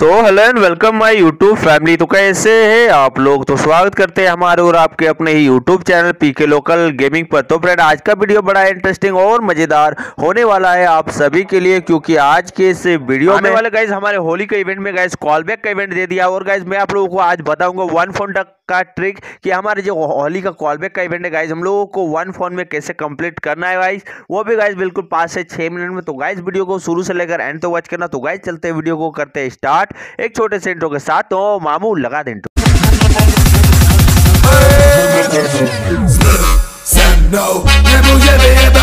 तो hello and welcome my YouTube family तो कैसे है आप लोग तो स्वागत करते हैं हमारे और आपके अपने ही YouTube channel PK local gaming पर तो फ्रेंड आज का वीडियो बड़ा इंटरेस्टिंग और मज़ेदार होने वाला है आप सभी के लिए क्योंकि आज के इस वीडियो में वाले गाइज हमारे होली के इवेंट में गाइज कॉल बैक का इवेंट दे दिया और गाइज मैं आप लोगों को आज बताऊंगा वन फोन टक का ट्रिक कि हमारे जो होली का कॉल बैक का इवेंट है गाइज हम लोगों को वन फोन में कैसे कंप्लीट करना है गाइज वो भी गाइज बिल्कुल पाँच से छः मिनट में तो गाइज वीडियो को शुरू से लेकर एंड तो वॉच करना तो गाइज चलते वीडियो को करते हैं स्टार्ट साथ एक छोटे से इंट्रो के साथ तो मामू लगा दे intro no, nie będziemy jebać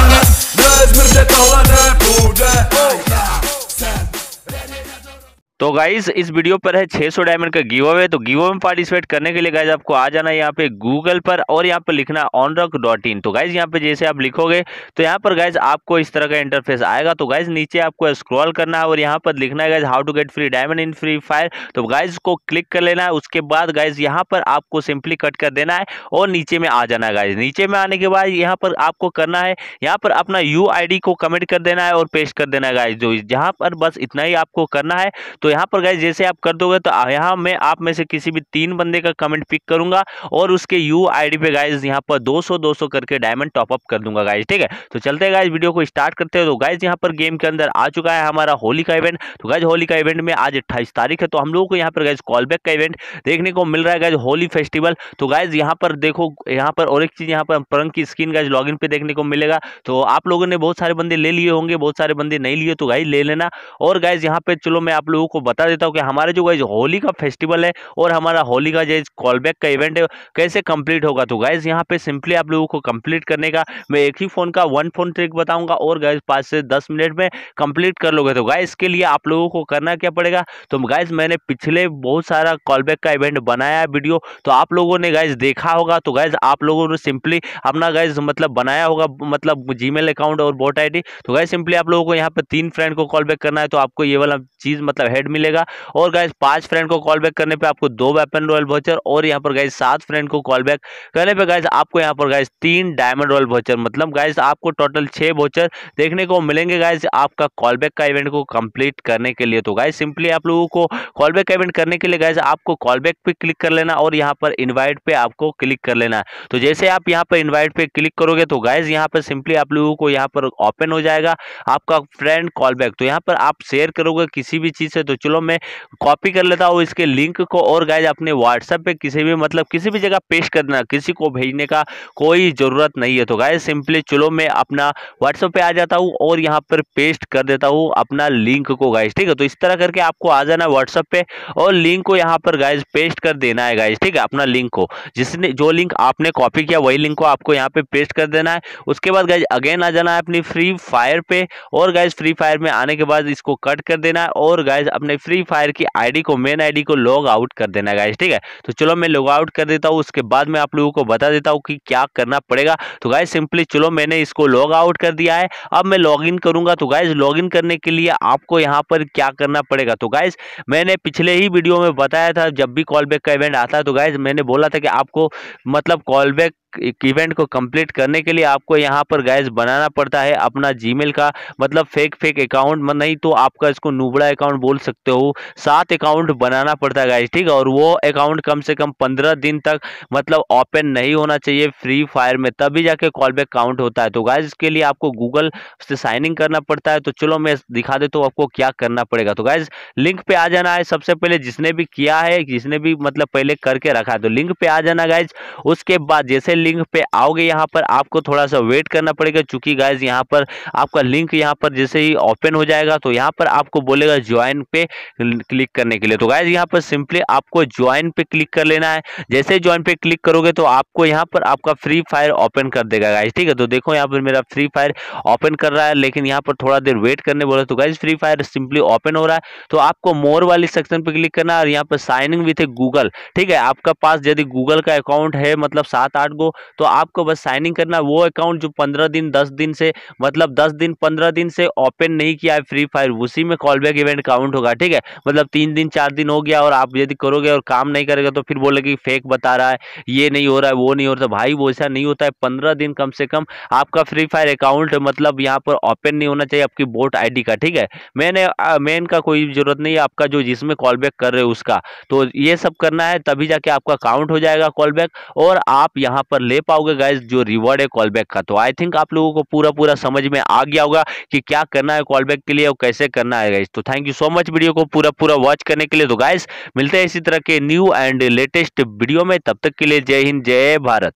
तो गाइज इस वीडियो पर है 600 डायमंड का गिव अवे तो गिव अवे में पार्टिसिपेट करने के लिए गाइज आपको आ जाना यहाँ पे गूगल पर और यहाँ पर लिखना ऑन रॉक डॉट इन तो गाइज यहाँ पे जैसे आप लिखोगे तो यहाँ पर गाइज आपको इस तरह का इंटरफेस आएगा तो गाइज नीचे आपको स्क्रॉल करना है और यहाँ पर लिखना है guys how to get free diamond in Free Fire तो गाइज को क्लिक कर लेना है उसके बाद गाइज यहाँ पर आपको सिंपली कट कर देना है और नीचे में आ जाना है गाइज नीचे में आने के बाद यहाँ पर आपको करना है यहाँ पर अपना यू को कमेंट कर देना है और पेश कर देना है गाइज जो जहाँ पर बस इतना ही आपको करना है तो यहाँ पर गए जैसे आप कर दोगे तो यहाँ मैं आप में से किसी भी तीन बंदे का कमेंट पिक करूंगा और उसके यू आईडी पे गाइज यहाँ पर 200 200 करके डायमंड टॉपअप कर दूंगा गाइज ठीक है तो चलते हैं गाइज वीडियो को स्टार्ट करते हैं तो गाइज यहाँ पर गेम के अंदर आ चुका है हमारा होली का इवेंट तो गाइज होली का इवेंट में आज अट्ठाईस तारीख है तो हम लोगों को यहाँ पर गाइज कॉल बैक का इवेंट देखने को मिल रहा है गाइज होली फेस्टिवल तो गाइज यहाँ पर देखो यहाँ पर और एक चीज़ यहाँ पर परंग की स्क्रीन गाइज लॉगिन पे देखने को मिलेगा तो आप लोगों ने बहुत सारे बंदे ले लिए होंगे बहुत सारे बंदे नहीं लिए तो गाइज ले लेना और गाइज यहाँ पे चलो मैं आप लोगों को बता देता हूँ कि हमारे जो गाइज होली का फेस्टिवल है और हमारा होली का कॉल बैक का इवेंट है कैसे कंप्लीट होगा तो गाइज यहाँ पे सिंपली आप लोगों को कंप्लीट करने का मैं एक ही फ़ोन का वन फोन ट्रिक बताऊंगा और गाइज पाँच से दस मिनट में कंप्लीट कर लोगे तो गाय के लिए आप लोगों को करना क्या पड़ेगा तो गाइज मैंने पिछले बहुत सारा कॉल बैक का इवेंट बनाया है वीडियो तो आप लोगों ने गाइज देखा होगा तो गाइज आप लोगों ने सिंपली अपना गाइज मतलब बनाया होगा मतलब जी अकाउंट और बोट आई तो गाइज सिंपली आप लोगों को यहाँ पर तीन फ्रेंड को कॉल बैक करना है तो आपको ये वाला चीज़ मतलब हेड मिलेगा और गाइज पांच फ्रेंड को कॉल बैक करने पर आपको दो वेपन रॉयल वॉचर और यहाँ पर गाइज सात फ्रेंड को कॉल बैक करने पर गाइज आपको यहाँ पर गाइज तीन डायमंड रॉयल वॉचर मतलब गाइज आपको टोटल छह वॉचर देखने को मिलेंगे गाइज आपका कॉल बैक का इवेंट को कंप्लीट करने के लिए तो गाइज सिंपली आप लोगों को कॉल बैक का इवेंट करने के लिए गाइज आपको कॉल बैक पे क्लिक कर लेना और यहाँ पर इन्वाइट पे आपको क्लिक कर लेना है तो जैसे आप यहाँ पर इन्वाइट पे क्लिक करोगे तो गाइज यहाँ पर सिंपली आप लोगों को यहाँ पर ओपन हो जाएगा आपका फ्रेंड कॉल बैक तो यहाँ पर आप शेयर करोगे किसी भी चीज़ से तो चलो मैं कॉपी कर लेता हूँ इसके लिंक को और गाइज अपने व्हाट्सएप पे किसी भी मतलब किसी भी जगह पेश करना किसी को भेजने का कोई ज़रूरत नहीं है तो गाइज सिंपली चलो मैं अपना व्हाट्सएप पे आ जाता हूँ और यहाँ पर पेस्ट कर देता हूँ अपना लिंक को गाइज ठीक है तो इस तरह करके आपको आ जाना व्हाट्सएप पे और लिंक को यहाँ पर गाइज पेस्ट कर देना है गाइज ठीक है अपना लिंक को जिसने जो लिंक आपने कॉपी किया वही लिंक को आपको यहाँ पे पेस्ट कर देना है उसके बाद गाइज अगेन आ जाना है अपनी फ्री फायर पे और गाइज फ्री फायर में आने के बाद इसको कट कर देना है और गाइज अपने अपने फ्री फायर की आईडी को मेन आईडी को लॉग आउट कर देना गाइस ठीक है तो चलो मैं लॉग आउट कर देता हूँ उसके बाद मैं आप लोगों को बता देता हूँ कि क्या करना पड़ेगा तो गाइस सिंपली चलो मैंने इसको लॉग आउट कर दिया है अब मैं लॉग इन करूंगा तो गाइज लॉग इन करने के लिए आपको यहाँ पर क्या करना पड़ेगा तो गाइज मैंने पिछले ही वीडियो में बताया था जब भी कॉल बैक का इवेंट आता है तो गाइज मैंने बोला था कि आपको मतलब कॉलबैक इवेंट को कंप्लीट करने के लिए आपको यहाँ पर गाइस बनाना पड़ता है अपना जीमेल का मतलब फेक फेक अकाउंट नहीं तो आपका इसको नूबड़ा अकाउंट बोल सकते सकते हो सात अकाउंट बनाना पड़ता है गाइज ठीक और वो अकाउंट कम से कम पंद्रह दिन तक मतलब ओपन नहीं होना चाहिए फ्री फायर में तभी जाके कॉल बैक काउंट होता है तो गाइज इसके लिए आपको गूगल से साइन इन करना पड़ता है तो चलो मैं दिखा देता तो हूँ आपको क्या करना पड़ेगा तो गाइज लिंक पे आ जाना है सबसे पहले जिसने भी किया है जिसने भी मतलब पहले करके रखा है तो लिंक पे आ जाना गाइज उसके बाद जैसे लिंक पे आओगे यहाँ पर आपको थोड़ा सा वेट करना पड़ेगा चूंकि गाइज यहाँ पर आपका लिंक यहाँ पर जैसे ही ओपन हो जाएगा तो यहाँ पर आपको बोलेगा ज्वाइन पे क्लिक करने के लिए तो गाइज यहाँ पर सिंपली आपको ज्वाइन पे क्लिक कर लेना है जैसे ज्वाइन पे क्लिक करोगे तो आपको यहाँ पर आपका फ्री फायर ओपन कर देगा गाइज ठीक है तो देखो यहाँ पर मेरा फ्री फायर ओपन कर रहा है लेकिन यहाँ पर थोड़ा देर वेट करने बोला तो guys Free Fire simply open हो रहा है तो आपको मोर वाली सेक्शन पर क्लिक करना है और यहाँ पर साइन इन विथ गूगल ठीक है आपका पास यदि गूगल का अकाउंट है मतलब सात आठ गो तो आपको बस साइन इन करना वो अकाउंट जो पंद्रह दिन दस दिन से मतलब दस दिन पंद्रह दिन से ओपन नहीं किया है फ्री फायर उसी में कॉल बैक इवेंट काउंट होगा ठीक है मतलब तीन दिन चार दिन हो गया और आप यदि करोगे और काम नहीं करेगा तो फिर कि फेक बता रहा है ये नहीं हो रहा है वो नहीं हो रहा तो भाई वो ऐसा नहीं होता है पंद्रह दिन कम से कम आपका फ्री फायर अकाउंट मतलब यहाँ पर ओपन नहीं होना चाहिए आपकी बोट आई का ठीक है मैंने मेन का कोई जरूरत नहीं आपका जो जिसमें कॉल बैक कर रहे हो उसका तो ये सब करना है तभी जाके आपका काउंट हो जाएगा कॉल बैक और आप यहाँ पर ले पाओगे गाइज जो रिवॉर्ड है कॉल बैक का तो आई थिंक आप लोगों को पूरा पूरा समझ में आ गया होगा कि क्या करना है कॉल बैक के लिए और कैसे करना है गाइज तो thank you so much video video को पूरा पूरा वॉच करने के लिए तो गाइस मिलते हैं इसी तरह के न्यू एंड लेटेस्ट वीडियो में तब तक के लिए जय हिंद जय भारत